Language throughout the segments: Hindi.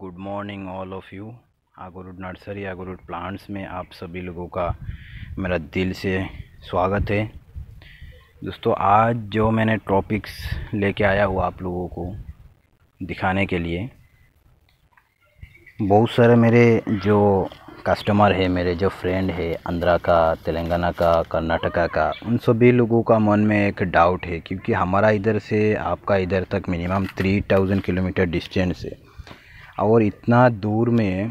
good morning all of you आगोरूड नर्सरी आगोरूड प्लांट्स में आप सभी लोगों का मेरा दिल से स्वागत है दोस्तों आज जो मैंने टॉपिक्स लेके आया हुआ आप लोगों को दिखाने के लिए बहुत सारे मेरे जो कस्टमर है मेरे जो फ्रेंड है आंध्रा का तेलंगाना का कर्नाटका का उन सभी लोगों का मन में एक डाउट है क्योंकि हमारा इधर से आपका इधर तक minimum three thousand kilometre distance है और इतना दूर में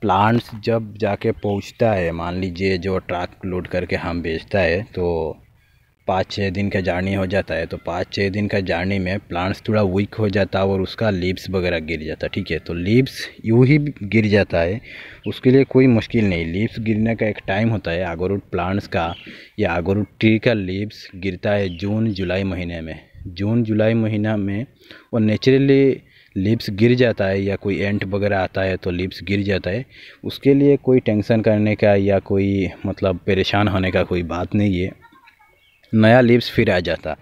प्लांट्स जब जाके पहुंचता है मान लीजिए जो ट्रक लोड करके हम बेचता है तो पाँच छः दिन का जर्नी हो जाता है तो पाँच छः दिन का जर्नी में प्लांट्स थोड़ा वीक हो जाता है और उसका लीव्स वगैरह गिर जाता है ठीक है तो लीव्स यूँ ही गिर जाता है उसके लिए कोई मुश्किल नहीं लीव्स गिरने का एक टाइम होता है आगोरुट प्लांट्स का या आगोरुट ट्री का लीव्स गिरता है जून जुलाई महीने में जून जुलाई महीना में वो नेचुरली लिप्स गिर जाता है या कोई एंट वगैरह आता है तो लिप्स गिर जाता है उसके लिए कोई टेंशन करने का या कोई मतलब परेशान होने का कोई बात नहीं है नया लिप्स फिर आ जाता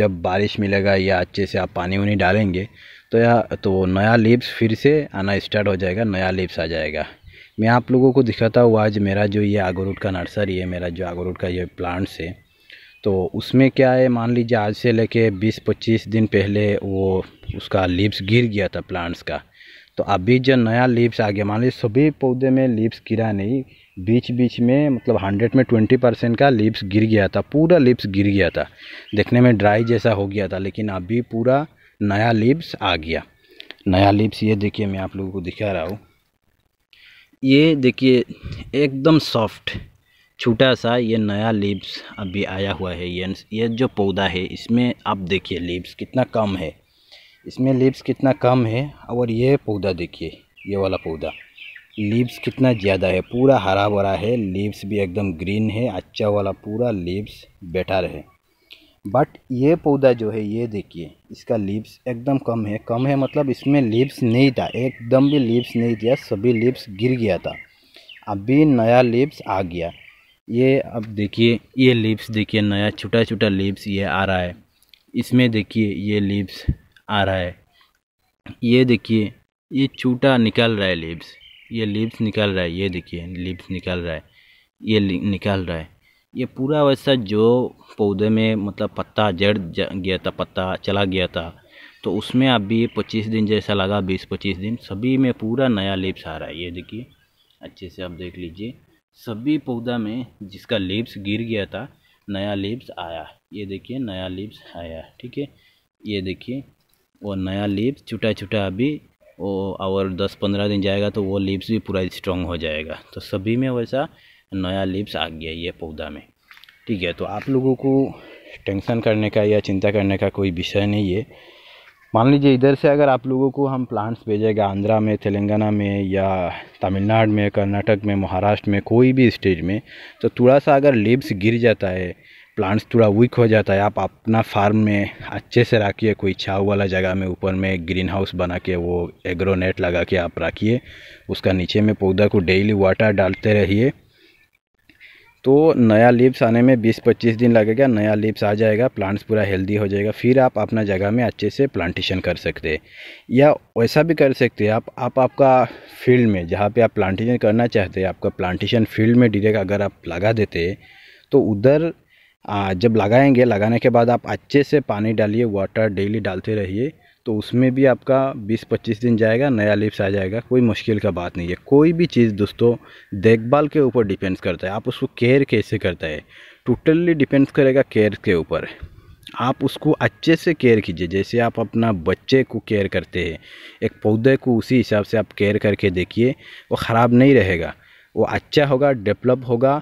जब बारिश मिलेगा या अच्छे से आप पानी वानी डालेंगे तो या तो नया लिप्स फिर से आना स्टार्ट हो जाएगा नया लिप्स आ जाएगा मैं आप लोगों को दिखाता हूँ आज मेरा जो ये आगोरूट का नर्सरी है मेरा जो आगोरूट का ये प्लांट्स है तो उसमें क्या है मान लीजिए आज से लेके 20-25 दिन पहले वो उसका लीव्स गिर गया था प्लांट्स का तो अभी जो नया लीव्स आ गया मान लीजिए सभी पौधे में लीव्स गिरा नहीं बीच बीच में मतलब हंड्रेड में ट्वेंटी परसेंट का लिप्स गिर गया था पूरा लिप्स गिर गया था देखने में ड्राई जैसा हो गया था लेकिन अभी पूरा नया लिप्स आ गया नया लिप्स ये देखिए मैं आप लोगों को दिखा रहा हूँ ये देखिए एकदम सॉफ्ट छोटा सा ये नया लीव्स अभी आया हुआ है ये ये जो पौधा है इसमें आप देखिए लीव्स कितना कम है इसमें लीव्स कितना कम है और ये पौधा देखिए ये वाला पौधा लीव्स कितना ज़्यादा है पूरा हरा भरा है लीव्स भी एकदम ग्रीन है अच्छा वाला पूरा लीव्स बेटर है बट ये पौधा जो है ये देखिए इसका लीव्स एकदम कम है कम है मतलब इसमें लीव्स नहीं था एकदम भी लीव्स नहीं दिया सभी लीव्स गिर गया था अभी नया लीव्स आ गया ये अब देखिए ये लिप्स देखिए नया छोटा छोटा लिप्स ये आ रहा है इसमें देखिए ये लिप्स आ रहा है ये देखिए ये छोटा निकल रहा है लिप्स ये लिप्स निकल रहा है ये देखिए लिप्स निकल रहा है ये निकल रहा है ये पूरा वैसा जो पौधे में मतलब पत्ता जड़ गया था पत्ता चला गया था तो उसमें अभी पच्चीस दिन जैसा लगा बीस पच्चीस दिन सभी में पूरा नया लिप्स आ रहा है ये देखिए अच्छे से आप देख लीजिए सभी पौधा में जिसका लीव्स गिर गया था नया लीव्स आया ये देखिए नया लीव्स आया ठीक है ये देखिए वो नया लीव्स छोटा छोटा अभी वो और दस पंद्रह दिन जाएगा तो वो लीव्स भी पूरा स्ट्रॉन्ग हो जाएगा तो सभी में वैसा नया लीव्स आ गया ये पौधा में ठीक है तो आप लोगों को टेंशन करने का या चिंता करने का कोई विषय नहीं है मान लीजिए इधर से अगर आप लोगों को हम प्लांट्स भेजेगा आंध्रा में तेलंगाना में या तमिलनाडु में कर्नाटक में महाराष्ट्र में कोई भी स्टेज में तो थोड़ा सा अगर लिप्स गिर जाता है प्लांट्स थोड़ा वीक हो जाता है आप अपना फार्म में अच्छे से रखिए कोई छाव वाला जगह में ऊपर में ग्रीन हाउस बना के वो एग्रो नेट लगा के आप रखिए उसका नीचे में पौधा को डेली वाटर डालते रहिए तो नया लीव्स आने में 20-25 दिन लगेगा नया लीव्स आ जाएगा प्लांट्स पूरा हेल्दी हो जाएगा फिर आप अपना जगह में अच्छे से प्लांटेशन कर सकते हैं या वैसा भी कर सकते हैं आप आप आपका फील्ड में जहाँ पे आप प्लांटेशन करना चाहते हैं आपका प्लांटेशन फील्ड में डायरेक्ट अगर आप लगा देते तो उधर जब लगाएंगे लगाने के बाद आप अच्छे से पानी डालिए वाटर डेली डालते रहिए तो उसमें भी आपका 20-25 दिन जाएगा नया लिप्स आ जाएगा कोई मुश्किल का बात नहीं है कोई भी चीज़ दोस्तों देखभाल के ऊपर डिपेंड्स करता है आप उसको केयर कैसे करता है टोटली डिपेंड्स करेगा केयर के ऊपर आप उसको अच्छे से केयर कीजिए जैसे आप अपना बच्चे को केयर करते हैं एक पौधे को उसी हिसाब से आप केयर करके देखिए वो ख़राब नहीं रहेगा वो अच्छा होगा डेवलप होगा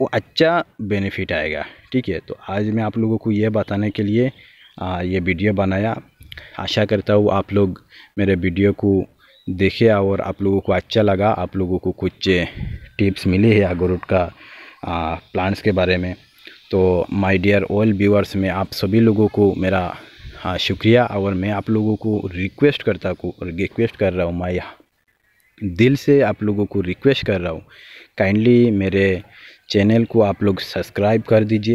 वो अच्छा बेनिफिट आएगा ठीक है तो आज मैं आप लोगों को ये बताने के लिए आ, ये वीडियो बनाया आशा करता हूँ आप लोग मेरे वीडियो को देखे और आप लोगों को अच्छा लगा आप लोगों को कुछ टिप्स मिली है अगरूट का प्लांट्स के बारे में तो माय डियर ऑल व्यूअर्स में आप सभी लोगों को मेरा हाँ शुक्रिया और मैं आप लोगों को रिक्वेस्ट करता को रिक्वेस्ट कर रहा हूँ मैं दिल से आप लोगों को रिक्वेस्ट कर रहा हूँ काइंडली मेरे चैनल को आप लोग सब्सक्राइब कर दीजिए